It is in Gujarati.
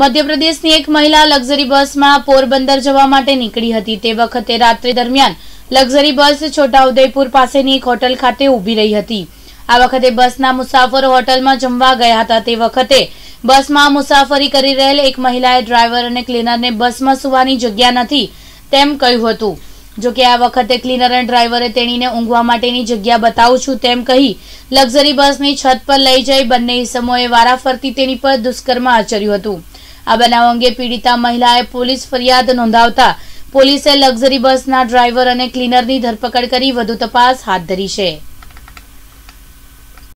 મધ્યપ્રદેશની એક મહિલા લક્ઝરી બસમાં પોરબંદર જવા માટે નીકળી હતી તે વખતે રાત્રિ દરમિયાન લક્ઝરી બસ છોટાઉદેપુર પાસેની એક હોટલ ખાતે ઊભી રહી હતી આ વખતે બસના મુસાફરો હોટલમાં જમવા ગયા હતા તે વખતે બસમાં મુસાફરી કરી રહેલ એક મહિલાએ ડ્રાઈવર અને ક્લીનરને બસમાં સુવાની જગ્યા નથી તેમ કહ્યું હતું જોકે આ વખતે ક્લીનર અને ડ્રાઈવરે તેણીને ઊંઘવા માટેની જગ્યા બતાવું છું તેમ કહી લક્ઝરી બસની છત પર લઈ જઈ બંને સમયે વારાફરતી તેની પર દુષ્કર્મ આચર્યું હતું આ બનાવ અંગે પીડિતા મહિલાએ પોલીસ ફરિયાદ નોંધાવતા પોલીસે લક્ઝરી બસના ડ્રાઈવર અને ક્લીનરની ધરપકડ કરી વધુ તપાસ હાથ ધરી છે